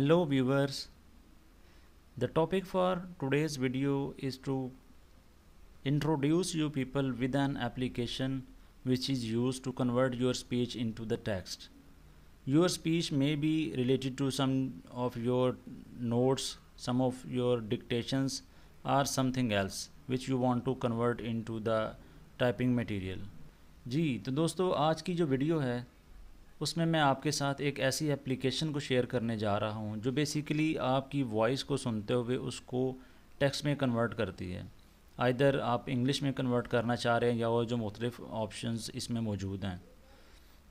hello viewers the topic for today's video is to introduce you people with an application which is used to convert your speech into the text your speech may be related to some of your notes some of your dictations or something else which you want to convert into the material. Material जी तो दोस्तों आज की जो video है उसमें मैं आपके साथ एक ऐसी एप्लीकेशन को शेयर करने जा रहा हूँ जो बेसिकली आपकी वॉइस को सुनते हुए उसको टेक्स्ट में कन्वर्ट करती है आइदर आप इंग्लिश में कन्वर्ट करना चाह रहे हैं या और जो मुख्तलिफ़ ऑप्शन इसमें मौजूद हैं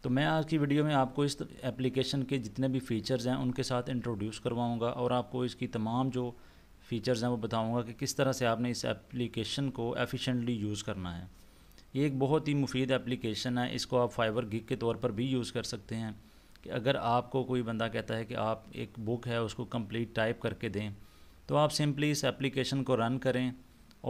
तो मैं आज की वीडियो में आपको इस एप्लीकेशन के जितने भी फ़ीचर्स हैं उनके साथ इंट्रोड्यूस करवाऊँगा और आपको इसकी तमाम जो फ़ीचर्स हैं वो बताऊँगा कि किस तरह से आपने इस एप्लीकेशन को एफ़िशेंटली यूज़ करना है ये एक बहुत ही मुफीद एप्लीकेशन है इसको आप फाइबर गिग के तौर पर भी यूज़ कर सकते हैं कि अगर आपको कोई बंदा कहता है कि आप एक बुक है उसको कंप्लीट टाइप करके दें तो आप सिंपली इस एप्लीकेशन को रन करें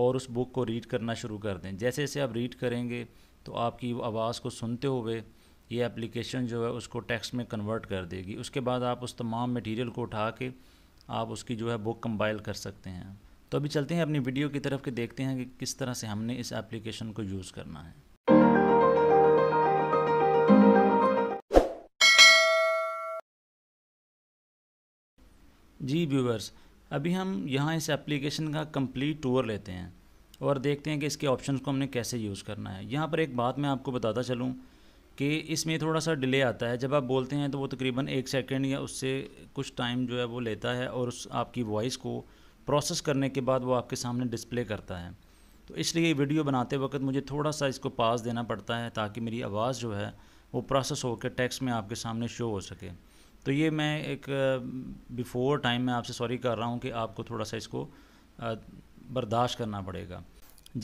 और उस बुक को रीड करना शुरू कर दें जैसे जैसे आप रीड करेंगे तो आपकी आवाज़ को सुनते हुए ये एप्लीकेशन जो है उसको टेक्स्ट में कन्वर्ट कर देगी उसके बाद आप उस तमाम मटेरियल को उठा के आप उसकी जो है बुक कंपाइल कर सकते हैं तो अभी चलते हैं अपनी वीडियो की तरफ के देखते हैं कि किस तरह से हमने इस एप्लीकेशन को यूज़ करना है जी व्यूवर्स अभी हम यहाँ इस एप्लीकेशन का कंप्लीट टूर लेते हैं और देखते हैं कि इसके ऑप्शन को हमने कैसे यूज़ करना है यहाँ पर एक बात मैं आपको बताता चलूँ कि इसमें थोड़ा सा डिले आता है जब आप बोलते हैं तो वो तकरीबन एक सेकेंड या उससे कुछ टाइम जो है वो लेता है और उस आपकी वॉइस को प्रोसेस करने के बाद वो आपके सामने डिस्प्ले करता है तो इसलिए वीडियो बनाते वक्त मुझे थोड़ा सा इसको पास देना पड़ता है ताकि मेरी आवाज़ जो है वो प्रोसेस होकर टेक्स्ट में आपके सामने शो हो सके तो ये मैं एक बिफ़ोर टाइम में आपसे सॉरी कर रहा हूँ कि आपको थोड़ा सा इसको बर्दाश्त करना पड़ेगा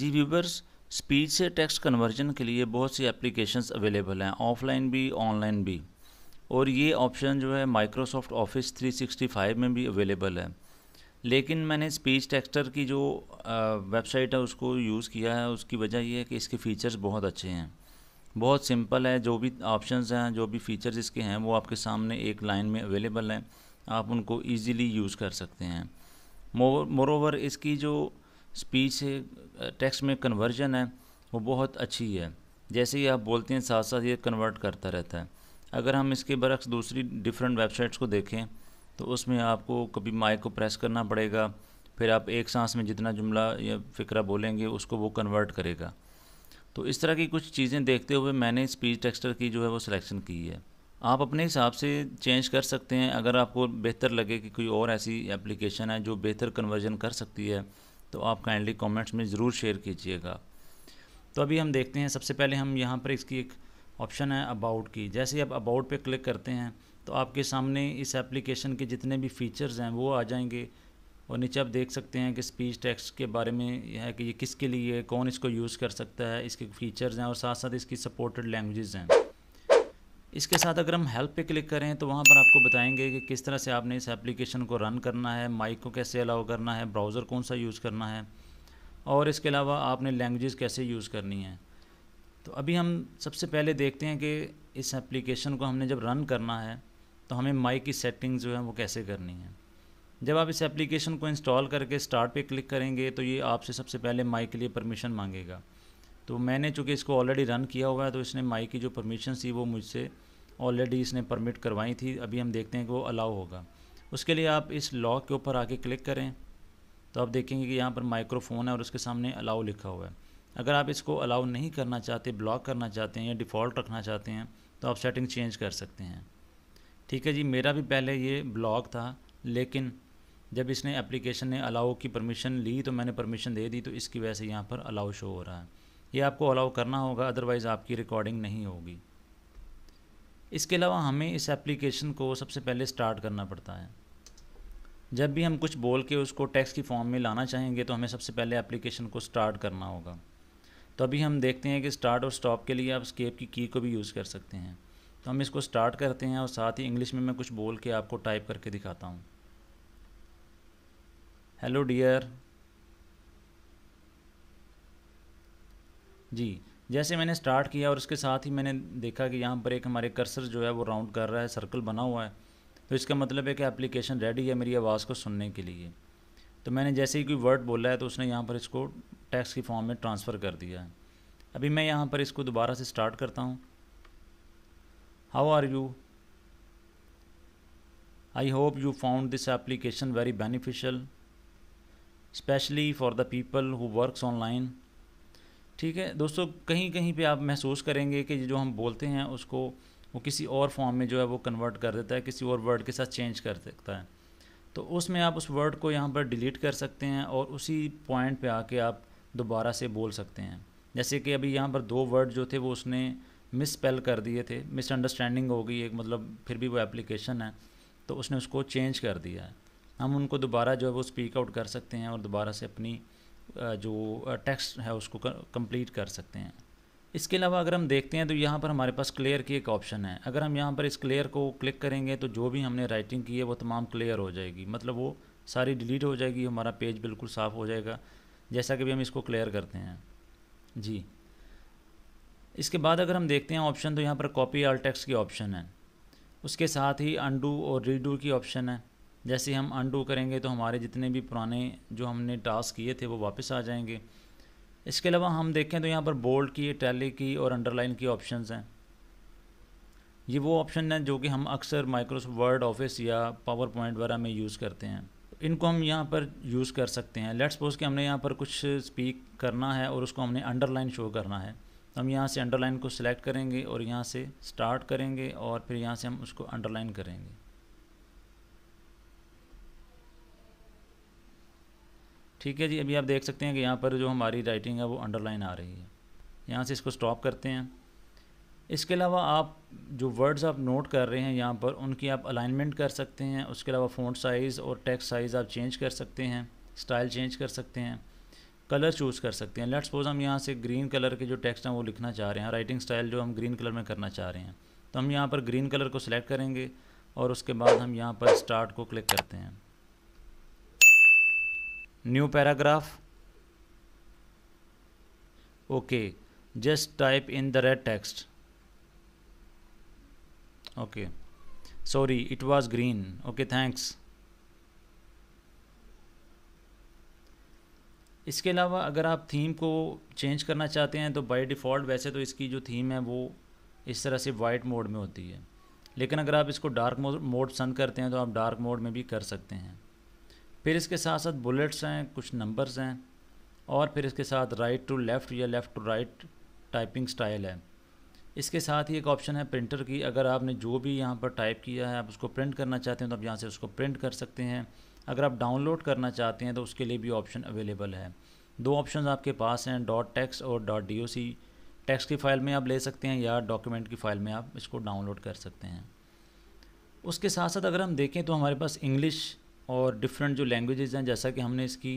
जी व्यूवर्स स्पीच से टेक्स्ट कन्वर्जन के लिए बहुत सी एप्लीकेशंस अवेलेबल हैं ऑफलाइन भी ऑनलाइन भी और ये ऑप्शन जो है माइक्रोसॉफ्ट ऑफिस 365 में भी अवेलेबल है लेकिन मैंने स्पीच टेक्स्टर की जो वेबसाइट है उसको यूज़ किया है उसकी वजह यह है कि इसके फ़ीचर्स बहुत अच्छे हैं बहुत सिंपल है जो भी ऑप्शंस हैं जो भी फ़ीचर्स इसके हैं वो आपके सामने एक लाइन में अवेलेबल हैं आप उनको इजीली यूज़ कर सकते हैं मोर ओवर इसकी जो स्पीच टेक्स्ट में कन्वर्जन है वो बहुत अच्छी है जैसे ही आप बोलते हैं साथ साथ ये कन्वर्ट करता रहता है अगर हम इसके बरक्स दूसरी डिफरेंट वेबसाइट्स को देखें तो उसमें आपको कभी माइक को प्रेस करना पड़ेगा फिर आप एक सांस में जितना जुमला या फ़िक्रा बोलेंगे उसको वो कन्वर्ट करेगा तो इस तरह की कुछ चीज़ें देखते हुए मैंने स्पीच टेक्स्टर की जो है वो सिलेक्शन की है आप अपने हिसाब से चेंज कर सकते हैं अगर आपको बेहतर लगे कि कोई और ऐसी एप्लीकेशन है जो बेहतर कन्वर्जन कर सकती है तो आप काइंडली कमेंट्स में ज़रूर शेयर कीजिएगा तो अभी हम देखते हैं सबसे पहले हम यहाँ पर इसकी एक ऑप्शन है अबाउट की जैसे ही आप अबाउट पर क्लिक करते हैं तो आपके सामने इस एप्लीकेशन के जितने भी फ़ीचर्स हैं वो आ जाएंगे और नीचे आप देख सकते हैं कि स्पीच टेक्स्ट के बारे में यह है कि ये किसके लिए कौन इसको यूज़ कर सकता है इसके फ़ीचर्स हैं और साथ साथ इसकी सपोर्टेड लैंग्वेजेस हैं इसके साथ अगर हम हेल्प पे क्लिक करें तो वहाँ पर आपको बताएंगे कि किस तरह से आपने इस एप्लीकेशन को रन करना है माइक को कैसे अलाउ करना है ब्राउज़र कौन सा यूज़ करना है और इसके अलावा आपने लैंग्वेजेस कैसे यूज़ करनी है तो अभी हम सबसे पहले देखते हैं कि इस एप्लीकेशन को हमने जब रन करना है तो हमें माइक की सेटिंग जो है वो कैसे करनी है जब आप इस एप्लीकेशन को इंस्टॉल करके स्टार्ट पे क्लिक करेंगे तो ये आपसे सबसे पहले माइक के लिए परमिशन मांगेगा तो मैंने चूँकि इसको ऑलरेडी रन किया हुआ है तो इसने माइक की जो परमिशन थी वो मुझसे ऑलरेडी इसने परमिट करवाई थी अभी हम देखते हैं कि वो अलाउ होगा उसके लिए आप इस लॉक के ऊपर आके क्लिक करें तो आप देखेंगे कि यहाँ पर माइक्रोफोन है और उसके सामने अलाउ लिखा हुआ है अगर आप इसको अलाउ नहीं करना चाहते ब्लॉक करना चाहते हैं या डिफ़ॉल्ट रखना चाहते हैं तो आप सेटिंग चेंज कर सकते हैं ठीक है जी मेरा भी पहले ये ब्लॉग था लेकिन जब इसने एप्लीकेशन ने अलाउ की परमिशन ली तो मैंने परमिशन दे दी तो इसकी वजह से यहाँ पर अलाउ शो हो रहा है ये आपको अलाउ करना होगा अदरवाइज़ आपकी रिकॉर्डिंग नहीं होगी इसके अलावा हमें इस एप्लीकेशन को सबसे पहले स्टार्ट करना पड़ता है जब भी हम कुछ बोल के उसको टैक्स की फॉर्म में लाना चाहेंगे तो हमें सबसे पहले एप्लीकेशन को स्टार्ट करना होगा तो अभी हम देखते हैं कि स्टार्ट और स्टॉप के लिए आप स्केप की की को भी यूज़ कर सकते हैं तो हम इसको स्टार्ट करते हैं और साथ ही इंग्लिश में मैं कुछ बोल के आपको टाइप करके दिखाता हूँ हेलो डियर जी जैसे मैंने स्टार्ट किया और इसके साथ ही मैंने देखा कि यहाँ पर एक हमारे कर्सर जो है वो राउंड कर रहा है सर्कल बना हुआ है तो इसका मतलब है कि एप्लीकेशन रेडी है मेरी आवाज़ को सुनने के लिए तो मैंने जैसे ही कोई वर्ड बोला है तो उसने यहाँ पर इसको टैक्स की फॉर्म में ट्रांसफ़र कर दिया है अभी मैं यहाँ पर इसको दोबारा से स्टार्ट करता हूँ How are you? I hope you found this application very beneficial, especially for the people who works online. ठीक है दोस्तों कहीं कहीं पे आप महसूस करेंगे कि जो हम बोलते हैं उसको वो किसी और फॉर्म में जो है वो कन्वर्ट कर देता है किसी और वर्ड के साथ चेंज कर सकता है तो उसमें आप उस वर्ड को यहाँ पर डिलीट कर सकते हैं और उसी पॉइंट पे आके आप दोबारा से बोल सकते हैं जैसे कि अभी यहाँ पर दो वर्ड जो थे वो उसने मिस स्पेल कर दिए थे मिसअंडरस्टैंडिंग हो गई एक मतलब फिर भी वो एप्लीकेशन है तो उसने उसको चेंज कर दिया है हम उनको दोबारा जो है वो स्पीक आउट कर सकते हैं और दोबारा से अपनी जो टेक्स्ट है उसको कंप्लीट कर सकते हैं इसके अलावा अगर हम देखते हैं तो यहाँ पर हमारे पास क्लियर की एक ऑप्शन है अगर हम यहाँ पर इस क्लियर को क्लिक करेंगे तो जो भी हमने राइटिंग की है वो तमाम क्लियर हो जाएगी मतलब वो सारी डिलीट हो जाएगी हमारा पेज बिल्कुल साफ़ हो जाएगा जैसा कि भी हम इसको क्लियर करते हैं जी इसके बाद अगर हम देखते हैं ऑप्शन तो यहाँ पर कॉपी आल टेक्स्ट की ऑप्शन है उसके साथ ही अंडू और रीडू की ऑप्शन है जैसे हम अंडू करेंगे तो हमारे जितने भी पुराने जो हमने टास्क किए थे वो वापस आ जाएंगे इसके अलावा हम देखें तो यहाँ पर बोल्ड की टैली की और अंडरलाइन की ऑप्शन हैं ये वो ऑप्शन हैं जो कि हम अक्सर माइक्रोसॉफ्ट वर्ड ऑफिस या पावर पॉइंट वगैरह में यूज़ करते हैं इनको हम यहाँ पर यूज़ कर सकते हैं लेट्स सपोज कि हमने यहाँ पर कुछ स्पीक करना है और उसको हमने अंडरलाइन शो करना है तो हम यहाँ से अंडरलाइन को सिलेक्ट करेंगे और यहाँ से स्टार्ट करेंगे और फिर यहाँ से हम उसको अंडरलाइन करेंगे ठीक है जी अभी आप देख सकते हैं कि यहाँ पर जो हमारी राइटिंग है वो अंडरलाइन आ रही है यहाँ से इसको स्टॉप करते हैं इसके अलावा आप जो वर्ड्स आप नोट कर रहे हैं यहाँ पर उनकी आप अलाइनमेंट कर सकते हैं उसके अलावा फ़ॉन्ट साइज़ और टेक्स्ट साइज़ आप चेंज कर सकते हैं स्टाइल चेंज कर सकते हैं कलर चूज़ कर सकते हैं लेट्स सपोज हम यहाँ से ग्रीन कलर के जो टेक्स्ट हैं वो लिखना चाह रहे हैं राइटिंग स्टाइल जो हम ग्रीन कलर में करना चाह रहे हैं तो हम यहाँ पर ग्रीन कलर को सिलेक्ट करेंगे और उसके बाद हम यहाँ पर स्टार्ट को क्लिक करते हैं new paragraph okay just type in the red text okay sorry it was green okay thanks इसके अलावा अगर आप थीम को चेंज करना चाहते हैं तो बाय डिफ़ॉल्ट वैसे तो इसकी जो थीम है वो इस तरह से वाइट मोड में होती है लेकिन अगर आप इसको डार्क मोड पसंद करते हैं तो आप डार्क मोड में भी कर सकते हैं फिर इसके साथ साथ बुलेट्स हैं कुछ नंबर्स हैं और फिर इसके साथ राइट टू लेफ़्ट या left to right typing style है इसके साथ ही एक ऑप्शन है प्रिंटर की अगर आपने जो भी यहाँ पर टाइप किया है आप उसको प्रिंट करना चाहते हैं तो आप यहाँ से उसको प्रिंट कर सकते हैं अगर आप डाउनलोड करना चाहते हैं तो उसके लिए भी ऑप्शन अवेलेबल है दो ऑप्शन आपके पास हैं डॉट टेक्स और dot D O C text की फ़ाइल में आप ले सकते हैं या डॉक्यूमेंट की फ़ाइल में आप इसको डाउनलोड कर सकते हैं उसके साथ साथ अगर हम देखें तो हमारे पास इंग्लिश और डिफरेंट जो लैंग्वेजेस हैं जैसा कि हमने इसकी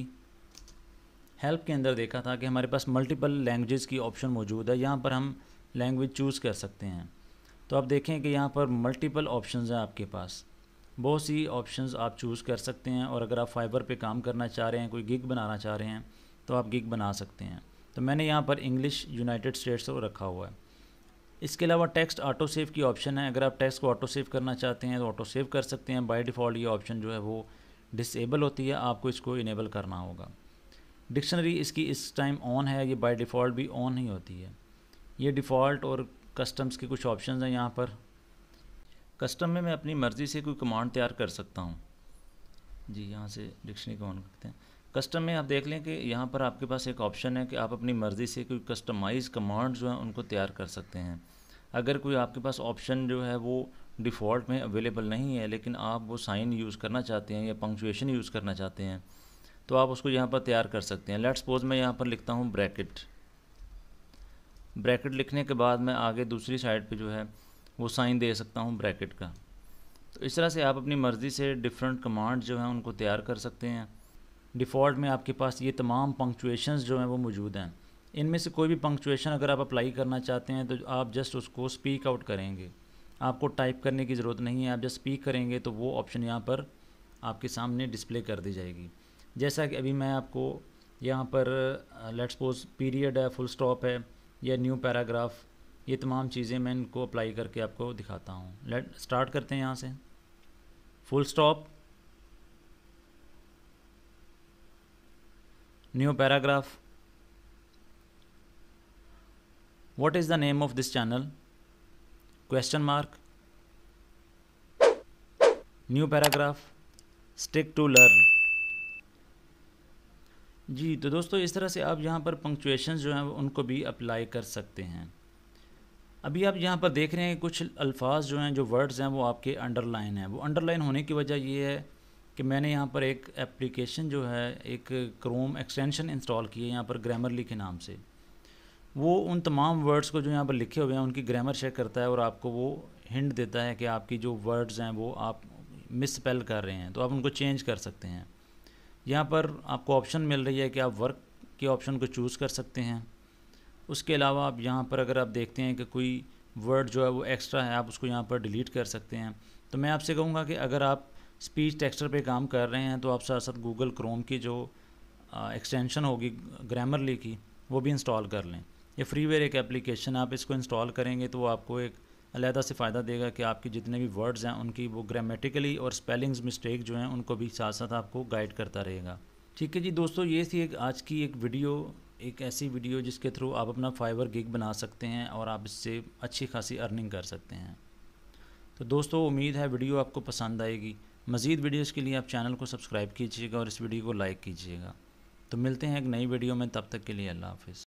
हेल्प के अंदर देखा था कि हमारे पास मल्टीपल लैंग्वेज की ऑप्शन मौजूद है यहाँ पर हम लैंग्वेज चूज़ कर सकते हैं तो आप देखें कि यहाँ पर मल्टीपल ऑप्शन हैं आपके पास बहुत सी ऑप्शंस आप चूज़ कर सकते हैं और अगर आप फाइबर पे काम करना चाह रहे हैं कोई गिग बनाना चाह रहे हैं तो आप गिग बना सकते हैं तो मैंने यहाँ पर इंग्लिश यूनाइटेड स्टेट्स को रखा हुआ है इसके अलावा टेक्स्ट ऑटो सेव की ऑप्शन है अगर आप टेक्स्ट को ऑटो सेव करना चाहते हैं तो ऑटो सेव कर सकते हैं बाई डिफ़ॉल्ट ये ऑप्शन जो है वो डिसेबल होती है आपको इसको इनेबल करना होगा डिक्शनरी इसकी इस टाइम ऑन है ये बाई डिफ़ॉल्ट भी ऑन ही होती है ये डिफ़ॉल्ट और कस्टम्स के कुछ ऑप्शन हैं यहाँ पर कस्टम में मैं अपनी मर्ज़ी से कोई कमांड तैयार कर सकता हूँ जी यहाँ से डिक्शनरी को ऑन करते हैं कस्टम में आप देख लें कि यहाँ पर आपके पास एक ऑप्शन है कि आप अपनी मर्ज़ी से कोई कस्टमाइज कमांड जो है उनको तैयार कर सकते हैं अगर कोई आपके पास ऑप्शन जो है वो डिफ़ॉल्ट में अवेलेबल नहीं है लेकिन आप वो साइन यूज़ करना चाहते हैं या पंक्चुएशन यूज़ करना चाहते हैं तो आप उसको यहाँ पर तैयार कर सकते हैं लेट्स सपोज मैं यहाँ पर लिखता हूँ ब्रैकेट ब्रैकेट लिखने के बाद मैं आगे दूसरी साइड पे जो है वो साइन दे सकता हूँ ब्रैकेट का तो इस तरह से आप अपनी मर्ज़ी से डिफरेंट कमांड जो हैं उनको तैयार कर सकते हैं डिफ़ॉल्ट में आपके पास ये तमाम पंक्चुएशन जो हैं वो मौजूद हैं इनमें से कोई भी पंक्चुएशन अगर आप अप्लाई करना चाहते हैं तो आप जस्ट उसको स्पीक आउट करेंगे आपको टाइप करने की ज़रूरत नहीं है आप जस्ट स्पीक करेंगे तो वो ऑप्शन यहाँ पर आपके सामने डिस्प्ले कर दी जाएगी जैसा कि अभी मैं आपको यहाँ पर लेट्स uh, पीरियड है फुल स्टॉप है या न्यू पैराग्राफ ये तमाम चीज़ें मैं इनको अप्लाई करके आपको दिखाता हूँ लेट स्टार्ट करते हैं यहाँ से full stop new paragraph what is the name of this channel question mark new paragraph stick to learn जी तो दोस्तों इस तरह से आप यहाँ पर पंक्चुएशन जो हैं उनको भी अप्लाई कर सकते हैं अभी आप यहाँ पर देख रहे हैं कुछ अल्फाज जो हैं जो वर्ड्स हैं वो आपके अंडरलाइन हैं वो अंडरलाइन होने की वजह ये है कि मैंने यहाँ पर एक एप्लीकेशन जो है एक क्रोम एक्सटेंशन इंस्टॉल की है यहाँ पर ग्रामरली के नाम से वो उन तमाम वर्ड्स को जो यहाँ पर लिखे हुए हैं उनकी ग्रामर चेक करता है और आपको वो हिंट देता है कि आपकी जो वर्ड्स हैं वो आप स्पेल कर रहे हैं तो आप उनको चेंज कर सकते हैं यहाँ पर आपको ऑप्शन मिल रही है कि आप वर्क के ऑप्शन को चूज़ कर सकते हैं उसके अलावा आप यहाँ पर अगर आप देखते हैं कि कोई वर्ड जो है वो एक्स्ट्रा है आप उसको यहाँ पर डिलीट कर सकते हैं तो मैं आपसे कहूँगा कि अगर आप स्पीच टेक्स्टर पे काम कर रहे हैं तो आप साथ साथ गूगल क्रोम की जो एक्सटेंशन होगी ग्रामरली की वो भी इंस्टॉल कर लें ये फ्रीवेयर एक एप्लीकेशन आप इसको इंस्टॉल करेंगे तो वो आपको एक अलहदा से फ़ायदा देगा कि आपके जितने भी वर्ड्स हैं उनकी वो ग्रामेटिकली और स्पेलिंग्स मिस्टेक जो हैं उनको भी साथ साथ आपको गाइड करता रहेगा ठीक है जी दोस्तों ये थी एक आज की एक वीडियो एक ऐसी वीडियो जिसके थ्रू आप अपना फाइबर गिग बना सकते हैं और आप इससे अच्छी खासी अर्निंग कर सकते हैं तो दोस्तों उम्मीद है वीडियो आपको पसंद आएगी मज़ीद वीडियोज़ के लिए आप चैनल को सब्सक्राइब कीजिएगा और इस वीडियो को लाइक कीजिएगा तो मिलते हैं एक नई वीडियो में तब तक के लिए अल्लाह हाफिज़